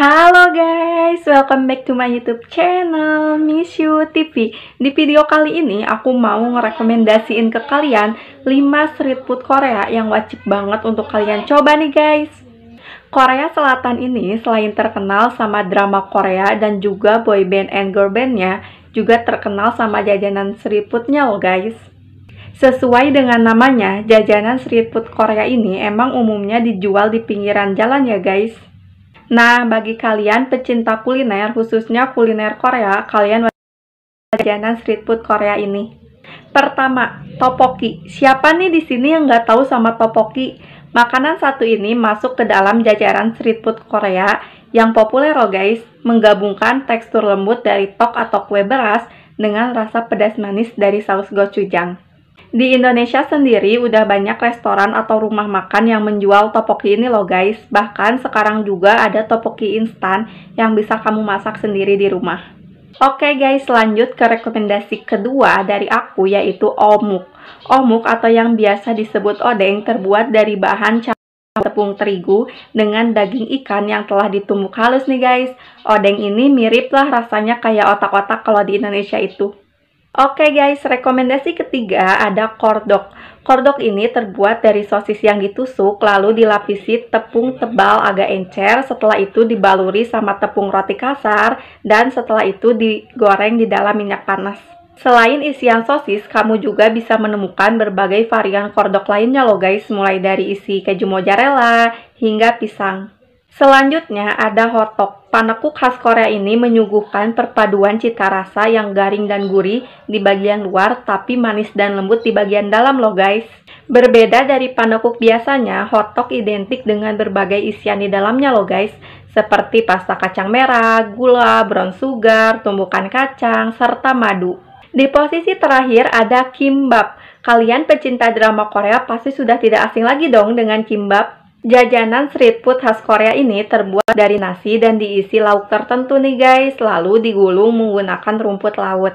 Halo guys, welcome back to my YouTube channel Miss You TV. Di video kali ini aku mau ngerekomendasiin ke kalian 5 street food Korea yang wajib banget untuk kalian coba nih guys. Korea Selatan ini selain terkenal sama drama Korea dan juga boy band and girl bandnya, juga terkenal sama jajanan street foodnya loh guys. Sesuai dengan namanya, jajanan street food Korea ini emang umumnya dijual di pinggiran jalan ya guys. Nah, bagi kalian pecinta kuliner, khususnya kuliner Korea, kalian wajib jajanan street food Korea ini. Pertama, topoki. Siapa nih di sini yang nggak tahu sama topoki? Makanan satu ini masuk ke dalam jajaran street food Korea yang populer loh guys, menggabungkan tekstur lembut dari tok atau kue beras dengan rasa pedas manis dari saus gochujang. Di Indonesia sendiri udah banyak restoran atau rumah makan yang menjual topoki ini loh guys. Bahkan sekarang juga ada topoki instan yang bisa kamu masak sendiri di rumah. Oke okay guys, lanjut ke rekomendasi kedua dari aku yaitu omuk. Omuk atau yang biasa disebut odeng terbuat dari bahan campur tepung terigu dengan daging ikan yang telah ditumbuk halus nih guys. Odeng ini mirip lah rasanya kayak otak-otak kalau di Indonesia itu. Oke okay guys, rekomendasi ketiga ada kordok. Kordok ini terbuat dari sosis yang ditusuk lalu dilapisi tepung tebal agak encer, setelah itu dibaluri sama tepung roti kasar dan setelah itu digoreng di dalam minyak panas. Selain isian sosis, kamu juga bisa menemukan berbagai varian kordok lainnya loh guys, mulai dari isi keju mozzarella hingga pisang. Selanjutnya ada hotok. Panekuk khas Korea ini menyuguhkan perpaduan cita rasa yang garing dan gurih di bagian luar tapi manis dan lembut di bagian dalam loh guys. Berbeda dari panekuk biasanya, hotok identik dengan berbagai isian di dalamnya loh guys, seperti pasta kacang merah, gula, brown sugar, tumbukan kacang, serta madu. Di posisi terakhir ada kimbap. Kalian pecinta drama Korea pasti sudah tidak asing lagi dong dengan kimbap. Jajanan street food khas Korea ini terbuat dari nasi dan diisi lauk tertentu nih guys, lalu digulung menggunakan rumput laut.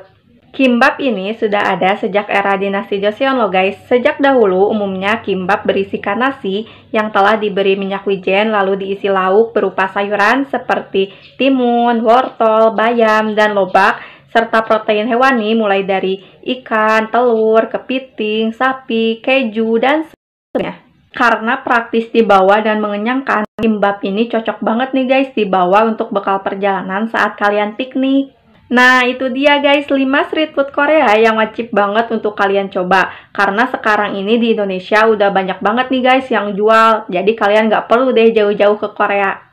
Kimbab ini sudah ada sejak era dinasti Joseon loh guys. Sejak dahulu umumnya kimbab berisikan nasi yang telah diberi minyak wijen lalu diisi lauk berupa sayuran seperti timun, wortel, bayam, dan lobak serta protein hewani mulai dari ikan, telur, kepiting, sapi, keju, dan sebagainya karena praktis di bawah dan mengenyangkan, kimbab ini cocok banget nih guys di bawah untuk bekal perjalanan saat kalian piknik. Nah, itu dia guys 5 street food Korea yang wajib banget untuk kalian coba. Karena sekarang ini di Indonesia udah banyak banget nih guys yang jual. Jadi kalian gak perlu deh jauh-jauh ke Korea.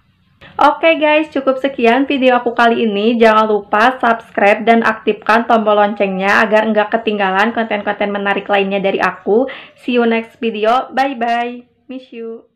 Oke guys, cukup sekian video aku kali ini. Jangan lupa subscribe dan aktifkan tombol loncengnya agar nggak ketinggalan konten-konten menarik lainnya dari aku. See you next video. Bye-bye. Miss you.